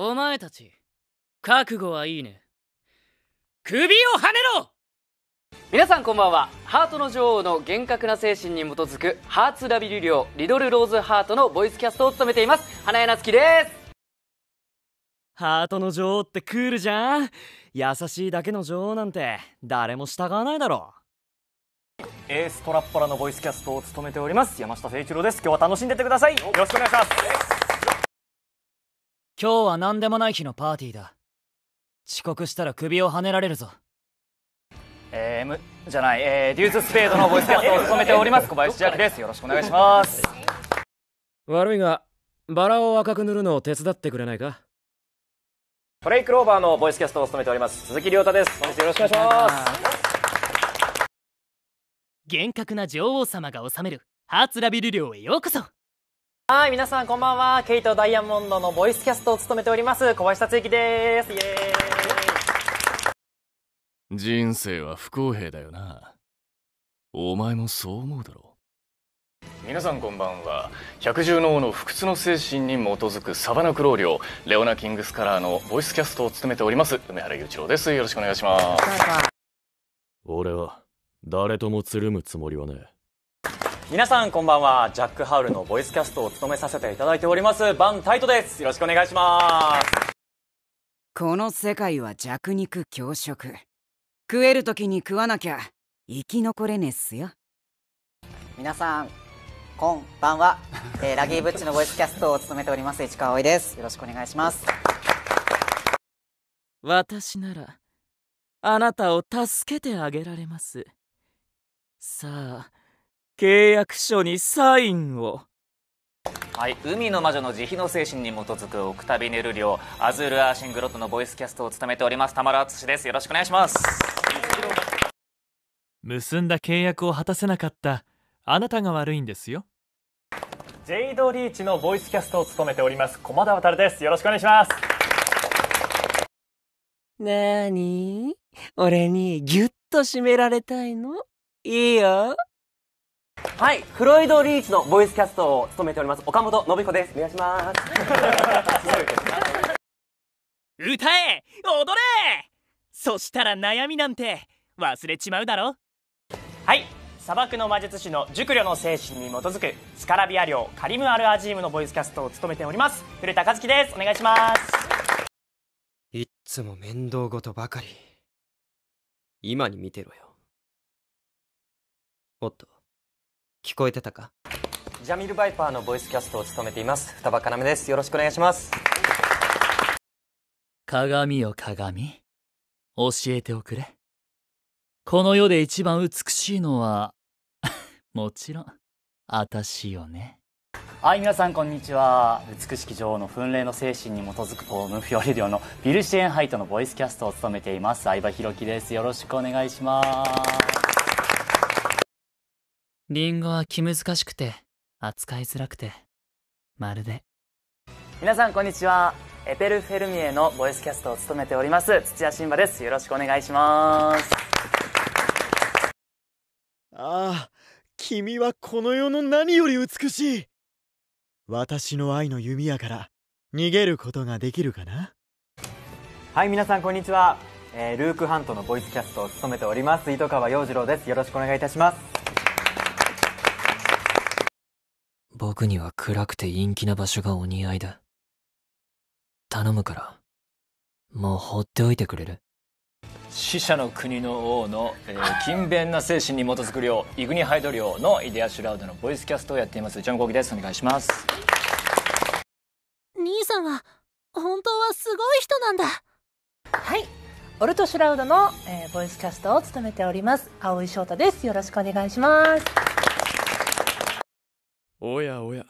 お前たち覚悟はいいね首をはねろ皆さんこんばんはハートの女王の厳格な精神に基づくハーツラビリ量リドルローズハートのボイスキャストを務めています花江夏樹ですハートの女王ってクールじゃん優しいだけの女王なんて誰も従わないだろうエーストラッパラのボイスキャストを務めております山下誠一郎です今日は楽しんでてくださいよろしくお願いします今日は何でもない日のパーティーだ遅刻したら首をはねられるぞえー、M じゃない、えー、デューススペードのボイスキャストを務めております小林千秋ですよろしくお願いします悪いがバラを赤く塗るのを手伝ってくれないかトレイクローバーのボイスキャストを務めております鈴木亮太です本日よろしくお願いします厳格な女王様が治めるハーツラビル領へようこそはい、皆さんこんばんは。ケイトダイヤモンドのボイスキャストを務めております、小林達之です。イエーイ。人生は不公平だよな。お前もそう思うだろう。皆さんこんばんは。百獣の王の不屈の精神に基づくサバナクローリオ、レオナキングスカラーのボイスキャストを務めております、梅原裕一郎です。よろしくお願いします。俺は誰ともつるむつもりはねえ。皆さんこんばんはジャック・ハウルのボイスキャストを務めさせていただいておりますバン・タイトですよろしくお願いしますこの世界は弱肉強食食える時に食わなきゃ生き残れねっすよ皆さんこんばんは、えー、ラギーブッチのボイスキャストを務めております市川葵ですよろしくお願いします私ならあなたを助けてあげられますさあ契約書にサインをはい、海の魔女の慈悲の精神に基づくオクタビネル寮アズール・アーシングロットのボイスキャストを務めております田村淳ですよろしくお願いします結んだ契約を果たせなかったあなたが悪いんですよジェイド・リーチのボイスキャストを務めております駒田渉ですよろしくお願いしますなに俺にギュッと締められたいのいいよはい、フロイド・リーチのボイスキャストを務めております岡本信彦ですお願いします歌え踊れそしたら悩みなんて忘れちまうだろはい砂漠の魔術師の熟慮の精神に基づくスカラビア領カリム・アル・アジームのボイスキャストを務めております古田和樹ですお願いしますいつも面倒事ばかり今に見てろよおっと聞こえてたかジャミルバイパーのボイスキャストを務めています双葉かなめですよろしくお願いします鏡よ鏡教えておくれこの世で一番美しいのは もちろんあたしよねはい皆さんこんにちは美しき女王の奮励の精神に基づくポームフィオリ寮のビルシェンハイトのボイスキャストを務めています相葉ひろきですよろしくお願いしますリンゴは気難しくて扱いづらくてまるで皆さんこんにちはエペルフェルミエのボイスキャストを務めております土屋新馬ですよろしくお願いしますああ君はこの世の何より美しい私の愛の弓矢から逃げることができるかなはい皆さんこんにちは、えー、ルークハントのボイスキャストを務めております糸川洋次郎ですよろしくお願いいたします僕には暗くて陰気な場所がお似合いだ。頼むから、もう放っておいてくれる死者の国の王の、えー、勤勉な精神に基づく寮イグニハイド寮のイデアシュラウドのボイスキャストをやっていますン・コーキですお願いします兄さんは本当はすごい人なんだはいオルトシュラウドの、えー、ボイスキャストを務めております青井翔太ですよろしくお願いしますおやおや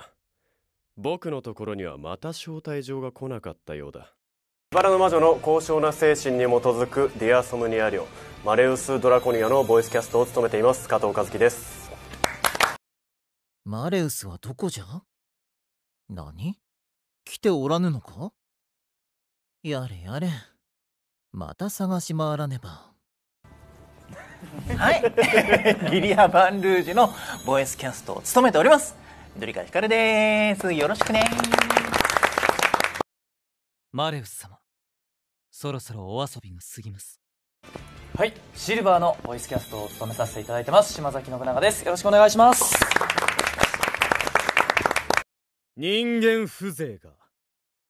僕のところにはまた招待状が来なかったようだバラの魔女の高尚な精神に基づくディア・ソムニアリマレウス・ドラコニアのボイスキャストを務めています加藤和樹ですマレウスはどこじゃ何来ておらぬのかやれやれまた探し回らねばはい ギリア・バンルージュのボイスキャストを務めておりますドリカヒカルですよろしくねマレウス様そろそろお遊びが過ぎますはいシルバーのボイスキャストを務めさせていただいてます島崎信長ですよろしくお願いします人間風情が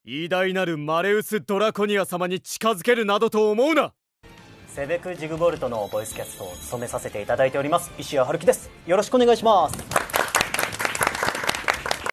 偉大なるマレウス・ドラコニア様に近づけるなどと思うなセベク・ジグボルトのボイスキャストを務めさせていただいております石谷春樹ですよろしくお願いします